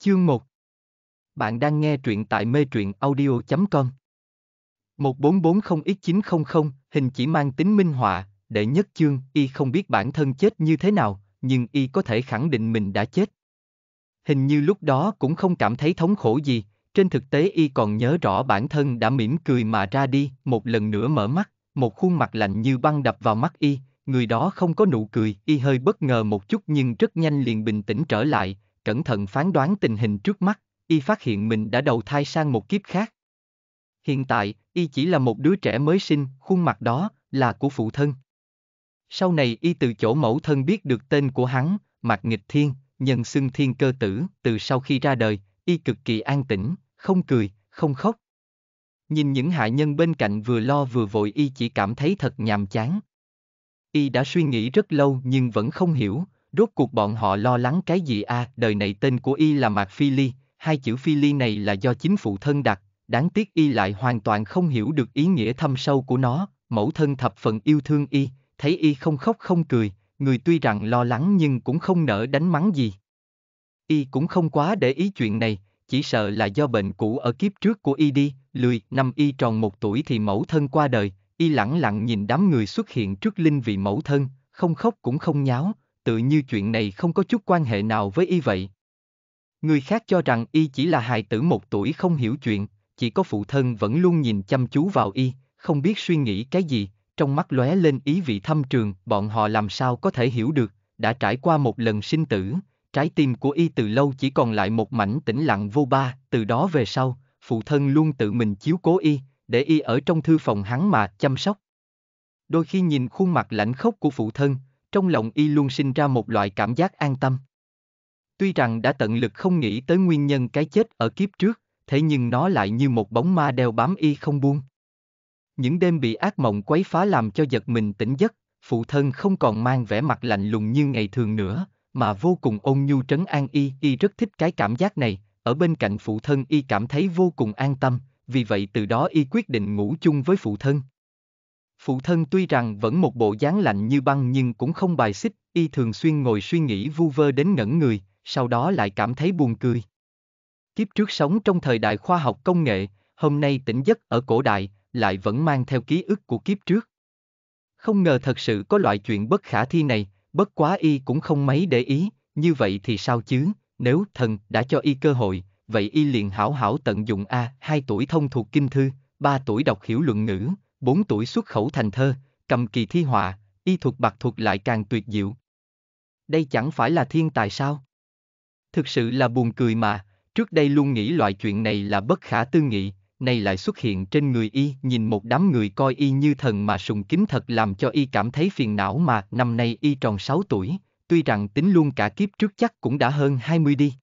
Chương 1 Bạn đang nghe truyện tại mê truyện audio.com 1440X900, hình chỉ mang tính minh họa, Để nhất chương, y không biết bản thân chết như thế nào, nhưng y có thể khẳng định mình đã chết. Hình như lúc đó cũng không cảm thấy thống khổ gì, trên thực tế y còn nhớ rõ bản thân đã mỉm cười mà ra đi, một lần nữa mở mắt, một khuôn mặt lạnh như băng đập vào mắt y, người đó không có nụ cười, y hơi bất ngờ một chút nhưng rất nhanh liền bình tĩnh trở lại, cẩn thận phán đoán tình hình trước mắt, y phát hiện mình đã đầu thai sang một kiếp khác. Hiện tại, y chỉ là một đứa trẻ mới sinh, khuôn mặt đó là của phụ thân. Sau này y từ chỗ mẫu thân biết được tên của hắn, Mạc Nghịch Thiên, nhân xưng thiên cơ tử, từ sau khi ra đời, y cực kỳ an tĩnh, không cười, không khóc. Nhìn những hạ nhân bên cạnh vừa lo vừa vội y chỉ cảm thấy thật nhàm chán. Y đã suy nghĩ rất lâu nhưng vẫn không hiểu, Rốt cuộc bọn họ lo lắng cái gì a? À, đời này tên của y là Mạc Phi Ly, hai chữ Phi Ly này là do chính phụ thân đặt, đáng tiếc y lại hoàn toàn không hiểu được ý nghĩa thâm sâu của nó, mẫu thân thập phần yêu thương y, thấy y không khóc không cười, người tuy rằng lo lắng nhưng cũng không nỡ đánh mắng gì. Y cũng không quá để ý chuyện này, chỉ sợ là do bệnh cũ ở kiếp trước của y đi, lười, năm y tròn một tuổi thì mẫu thân qua đời, y lặng lặng nhìn đám người xuất hiện trước linh vị mẫu thân, không khóc cũng không nháo, tự như chuyện này không có chút quan hệ nào với y vậy. Người khác cho rằng y chỉ là hài tử một tuổi không hiểu chuyện, chỉ có phụ thân vẫn luôn nhìn chăm chú vào y, không biết suy nghĩ cái gì, trong mắt lóe lên ý vị thâm trường, bọn họ làm sao có thể hiểu được, đã trải qua một lần sinh tử, trái tim của y từ lâu chỉ còn lại một mảnh tĩnh lặng vô ba, từ đó về sau, phụ thân luôn tự mình chiếu cố y, để y ở trong thư phòng hắn mà chăm sóc. Đôi khi nhìn khuôn mặt lạnh khốc của phụ thân, trong lòng y luôn sinh ra một loại cảm giác an tâm. Tuy rằng đã tận lực không nghĩ tới nguyên nhân cái chết ở kiếp trước, thế nhưng nó lại như một bóng ma đeo bám y không buông. Những đêm bị ác mộng quấy phá làm cho giật mình tỉnh giấc, phụ thân không còn mang vẻ mặt lạnh lùng như ngày thường nữa, mà vô cùng ôn nhu trấn an y, y rất thích cái cảm giác này, ở bên cạnh phụ thân y cảm thấy vô cùng an tâm, vì vậy từ đó y quyết định ngủ chung với phụ thân. Phụ thân tuy rằng vẫn một bộ dáng lạnh như băng nhưng cũng không bài xích, y thường xuyên ngồi suy nghĩ vu vơ đến ngẩn người, sau đó lại cảm thấy buồn cười. Kiếp trước sống trong thời đại khoa học công nghệ, hôm nay tỉnh giấc ở cổ đại, lại vẫn mang theo ký ức của kiếp trước. Không ngờ thật sự có loại chuyện bất khả thi này, bất quá y cũng không mấy để ý, như vậy thì sao chứ, nếu thần đã cho y cơ hội, vậy y liền hảo hảo tận dụng A, 2 tuổi thông thuộc kinh thư, 3 tuổi đọc hiểu luận ngữ, 4 tuổi xuất khẩu thành thơ, cầm kỳ thi họa, y thuật bạc thuật lại càng tuyệt diệu. Đây chẳng phải là thiên tài sao? Thực sự là buồn cười mà, trước đây luôn nghĩ loại chuyện này là bất khả tư nghị, nay lại xuất hiện trên người y, nhìn một đám người coi y như thần mà sùng kính thật làm cho y cảm thấy phiền não mà năm nay y tròn 6 tuổi, tuy rằng tính luôn cả kiếp trước chắc cũng đã hơn 20 đi.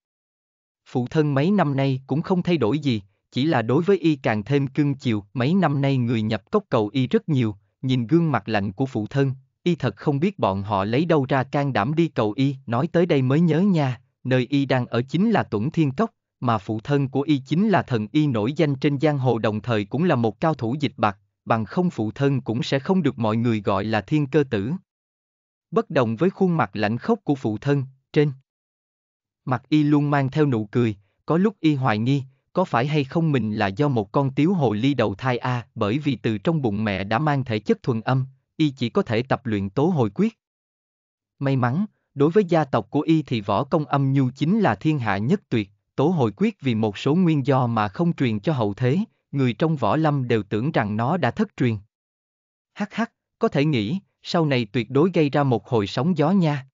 Phụ thân mấy năm nay cũng không thay đổi gì, chỉ là đối với y càng thêm cưng chiều. Mấy năm nay người nhập cốc cầu y rất nhiều, nhìn gương mặt lạnh của phụ thân, y thật không biết bọn họ lấy đâu ra can đảm đi cầu y. Nói tới đây mới nhớ nha, nơi y đang ở chính là tuẩn thiên cốc, mà phụ thân của y chính là thần y nổi danh trên giang hồ đồng thời cũng là một cao thủ dịch bạc, bằng không phụ thân cũng sẽ không được mọi người gọi là thiên cơ tử. Bất đồng với khuôn mặt lạnh khốc của phụ thân, trên. Mặt y luôn mang theo nụ cười, có lúc y hoài nghi, có phải hay không mình là do một con tiếu hồ ly đầu thai a à, bởi vì từ trong bụng mẹ đã mang thể chất thuần âm, y chỉ có thể tập luyện tố hồi quyết. May mắn, đối với gia tộc của y thì võ công âm nhu chính là thiên hạ nhất tuyệt, tố hồi quyết vì một số nguyên do mà không truyền cho hậu thế, người trong võ lâm đều tưởng rằng nó đã thất truyền. Hắc hắc, có thể nghĩ, sau này tuyệt đối gây ra một hồi sóng gió nha.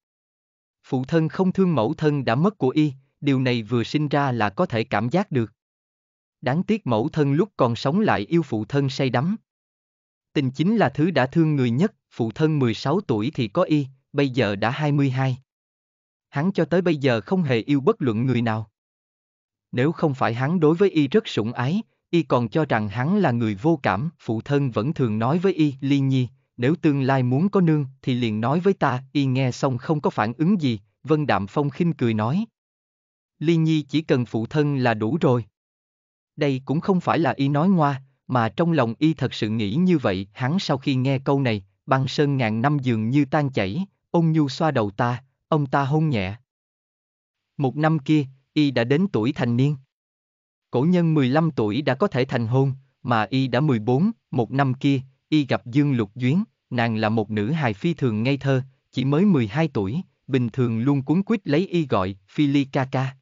Phụ thân không thương mẫu thân đã mất của y, điều này vừa sinh ra là có thể cảm giác được đáng tiếc mẫu thân lúc còn sống lại yêu phụ thân say đắm. Tình chính là thứ đã thương người nhất, phụ thân 16 tuổi thì có y, bây giờ đã 22. Hắn cho tới bây giờ không hề yêu bất luận người nào. Nếu không phải hắn đối với y rất sủng ái, y còn cho rằng hắn là người vô cảm, phụ thân vẫn thường nói với y, ly nhi, nếu tương lai muốn có nương thì liền nói với ta, y nghe xong không có phản ứng gì, Vân Đạm Phong khinh cười nói. Ly Nhi chỉ cần phụ thân là đủ rồi. Đây cũng không phải là y nói ngoa, mà trong lòng y thật sự nghĩ như vậy. Hắn sau khi nghe câu này, băng sơn ngàn năm dường như tan chảy, ông nhu xoa đầu ta, ông ta hôn nhẹ. Một năm kia, y đã đến tuổi thành niên. Cổ nhân 15 tuổi đã có thể thành hôn, mà y đã 14, một năm kia, y gặp Dương Lục Duyến, nàng là một nữ hài phi thường ngây thơ, chỉ mới 12 tuổi, bình thường luôn cuốn quýt lấy y gọi Philly Kaka.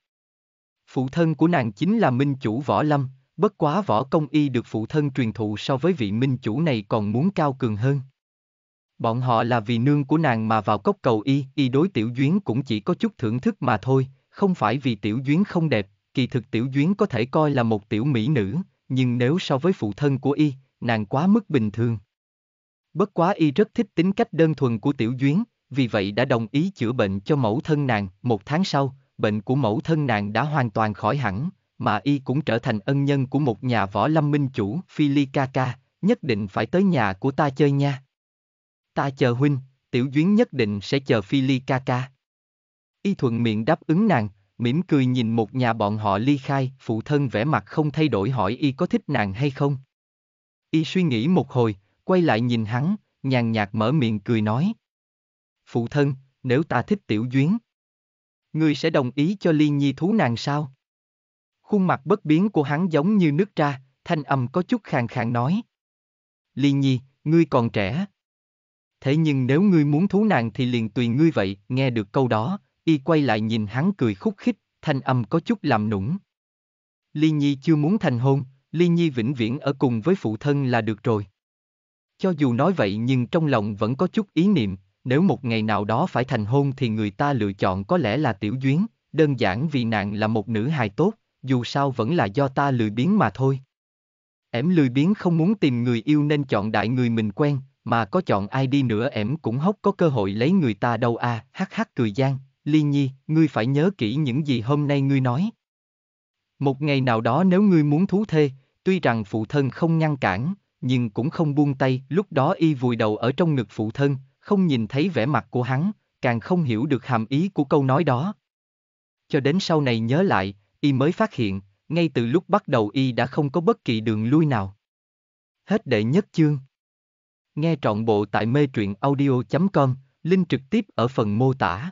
Phụ thân của nàng chính là minh chủ Võ Lâm, bất quá võ công y được phụ thân truyền thụ so với vị minh chủ này còn muốn cao cường hơn. Bọn họ là vì nương của nàng mà vào cốc cầu y, y đối tiểu duyến cũng chỉ có chút thưởng thức mà thôi, không phải vì tiểu duyến không đẹp, kỳ thực tiểu duyến có thể coi là một tiểu mỹ nữ, nhưng nếu so với phụ thân của y, nàng quá mức bình thường. Bất quá y rất thích tính cách đơn thuần của tiểu duyến, vì vậy đã đồng ý chữa bệnh cho mẫu thân nàng, một tháng sau, bệnh của mẫu thân nàng đã hoàn toàn khỏi hẳn, mà y cũng trở thành ân nhân của một nhà võ lâm minh chủ Filikaka, nhất định phải tới nhà của ta chơi nha. Ta chờ huynh, tiểu duyến nhất định sẽ chờ Filikaka. Y thuận miệng đáp ứng nàng, mỉm cười nhìn một nhà bọn họ ly khai, phụ thân vẻ mặt không thay đổi hỏi y có thích nàng hay không. Y suy nghĩ một hồi, quay lại nhìn hắn, nhàn nhạt mở miệng cười nói. Phụ thân, nếu ta thích tiểu duyến, ngươi sẽ đồng ý cho Liên Nhi thú nàng sao? Khuôn mặt bất biến của hắn giống như nước ra, thanh âm có chút khàn khàn nói. Liên Nhi, ngươi còn trẻ. Thế nhưng nếu ngươi muốn thú nàng thì liền tùy ngươi vậy, nghe được câu đó, y quay lại nhìn hắn cười khúc khích, thanh âm có chút làm nũng. Liên Nhi chưa muốn thành hôn, Liên Nhi vĩnh viễn ở cùng với phụ thân là được rồi. Cho dù nói vậy nhưng trong lòng vẫn có chút ý niệm, nếu một ngày nào đó phải thành hôn thì người ta lựa chọn có lẽ là tiểu duyến, đơn giản vì nàng là một nữ hài tốt, dù sao vẫn là do ta lười biến mà thôi. ẻm lười biến không muốn tìm người yêu nên chọn đại người mình quen, mà có chọn ai đi nữa ẻm cũng hốc có cơ hội lấy người ta đâu à, hắc hắc cười gian, ly nhi, ngươi phải nhớ kỹ những gì hôm nay ngươi nói. Một ngày nào đó nếu ngươi muốn thú thê, tuy rằng phụ thân không ngăn cản, nhưng cũng không buông tay, lúc đó y vùi đầu ở trong ngực phụ thân, không nhìn thấy vẻ mặt của hắn, càng không hiểu được hàm ý của câu nói đó. Cho đến sau này nhớ lại, y mới phát hiện, ngay từ lúc bắt đầu y đã không có bất kỳ đường lui nào. Hết đệ nhất chương. Nghe trọn bộ tại mê truyện audio.com, link trực tiếp ở phần mô tả.